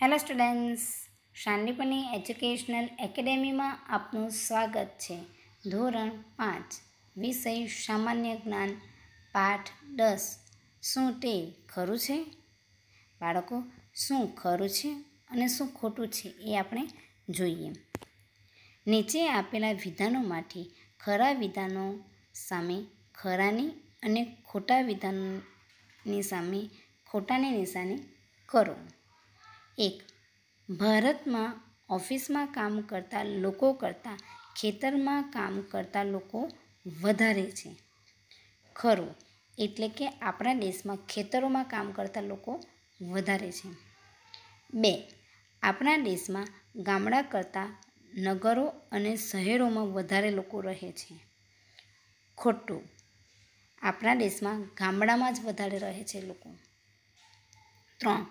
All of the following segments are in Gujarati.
હેલો સ્ટુડન્ટ્સ શાંતિપની એજ્યુકેશનલ એકેડેમીમાં આપનું સ્વાગત છે ધોરણ પાંચ વિષય સામાન્ય જ્ઞાન પાઠ દસ શું તે ખરું છે બાળકો શું ખરું છે અને શું ખોટું છે એ આપણે જોઈએ નીચે આપેલા વિધાનોમાંથી ખરા વિધાનો સામે ખરાની અને ખોટા વિધાનની સામે ખોટાની નિશાની કરો એક ભારતમાં ઓફિસમાં કામ કરતા લોકો કરતાં ખેતરમાં કામ કરતા લોકો વધારે છે ખરું એટલે કે આપણા દેશમાં ખેતરોમાં કામ કરતા લોકો વધારે છે બે આપણા દેશમાં ગામડા કરતાં નગરો અને શહેરોમાં વધારે લોકો રહે છે ખોટું આપણા દેશમાં ગામડામાં જ વધારે રહે છે લોકો ત્રણ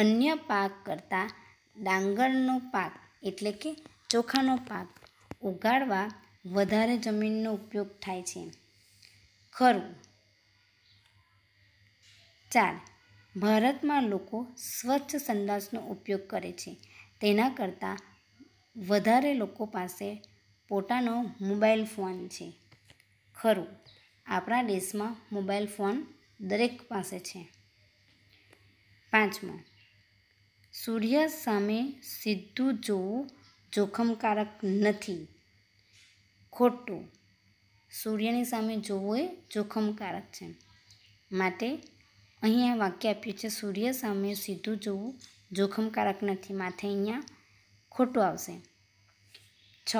અન્ય પાક કરતાં ડાંગરનો પાક એટલે કે ચોખાનો પાક ઉગાડવા વધારે જમીનનો ઉપયોગ થાય છે ખરું ચાર ભારતમાં લોકો સ્વચ્છ સંદાસનો ઉપયોગ કરે છે તેના કરતાં વધારે લોકો પાસે પોતાનો મોબાઈલ ફોન છે ખરું આપણા દેશમાં મોબાઈલ ફોન દરેક પાસે છે પાંચમું સૂર્ય સામે સીધું જોવું જોખમકારક નથી ખોટું સૂર્યની સામે જોવું એ જોખમકારક છે માટે અહીંયા વાક્ય આપ્યું છે સૂર્ય સામે સીધું જોવું જોખમકારક નથી માથે અહીંયા ખોટું આવશે છ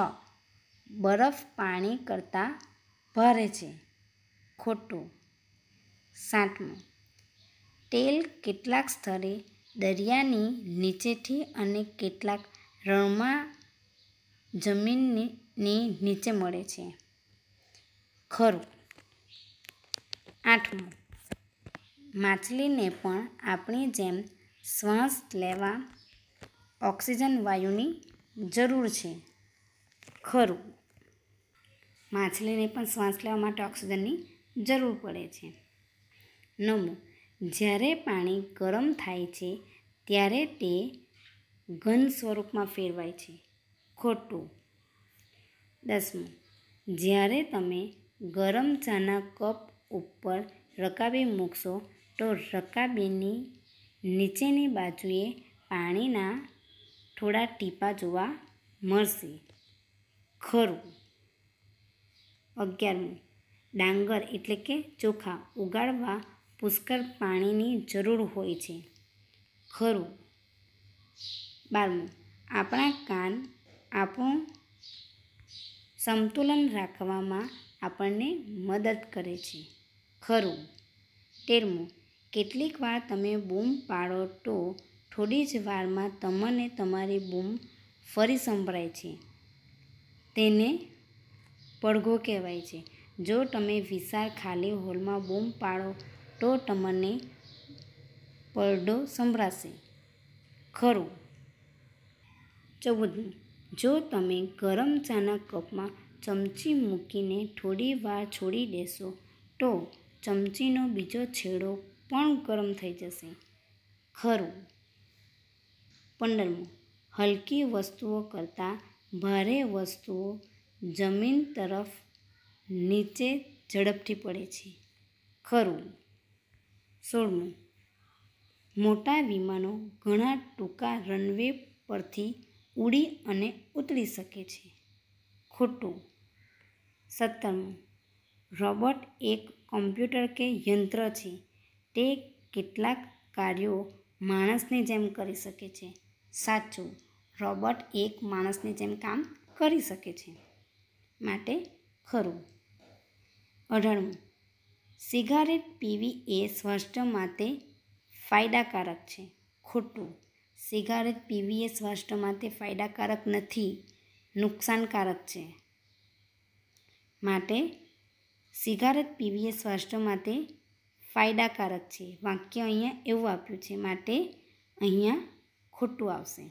બરફ પાણી કરતાં ભરે છે ખોટું સાતમું તેલ કેટલાક સ્તરે દરિયાની નીચેથી અને કેટલાક રણમાં જમીનની નીચે મળે છે ખરું આઠમું માછલીને પણ આપણી જેમ શ્વાસ લેવા ઓક્સિજન વાયુની જરૂર છે ખરું માછલીને પણ શ્વાસ લેવા માટે ઓક્સિજનની જરૂર પડે છે નવમું જ્યારે પાણી ગરમ થાય છે ત્યારે તે ઘન સ્વરૂપમાં ફેરવાય છે ખોટું દસમું જ્યારે તમે ગરમ ચાના કપ ઉપર રકાબી મૂકશો તો રકાબીની નીચેની બાજુએ પાણીના થોડા ટીપા જોવા મળશે ખરું અગિયારમું ડાંગર એટલે કે ચોખા ઉગાડવા પુષ્કળ પાણીની જરૂર હોય છે ખરું બારમું આપણા કાન આપણું સંતુલન રાખવામાં આપણને મદદ કરે છે ખરું તેરમું કેટલીક વાર તમે બૂમ પાડો તો થોડી જ વારમાં તમને તમારી બૂમ ફરી સંભળાય છે તેને પડઘો કહેવાય છે જો તમે વિશાળ ખાલી હોલમાં બૂમ પાડો તો તમને પરડો સંભળાશે ખરું ચૌદમું જો તમે ગરમ ચાના કપમાં ચમચી મૂકીને થોડી વાર છોડી દેશો તો ચમચીનો બીજો છેડો પણ ગરમ થઈ જશે ખરું પંદરમું હલકી વસ્તુઓ કરતાં ભારે વસ્તુઓ જમીન તરફ નીચે ઝડપથી પડે છે ખરું સોળમું મોટા વિમાનો ઘણા ટૂંકા રનવે પરથી ઉડી અને ઉતરી શકે છે ખોટું સત્તરમું રોબોટ એક કોમ્પ્યુટર કે યંત્ર છે તે કેટલાક કાર્યો માણસની જેમ કરી શકે છે સાચું રોબોટ એક માણસની જેમ કામ કરી શકે છે માટે ખરું અઢળમું સિગારેટ પીવી એ સ્વાસ્થ્ય માટે ફાયદાકારક છે ખોટું સિગારેટ પીવી એ સ્વાસ્થ્ય માટે ફાયદાકારક નથી નુકસાનકારક છે માટે સિગારેટ પીવી એ સ્વાસ્થ્ય માટે ફાયદાકારક છે વાક્ય અહીંયા એવું આપ્યું છે માટે અહીંયા ખોટું આવશે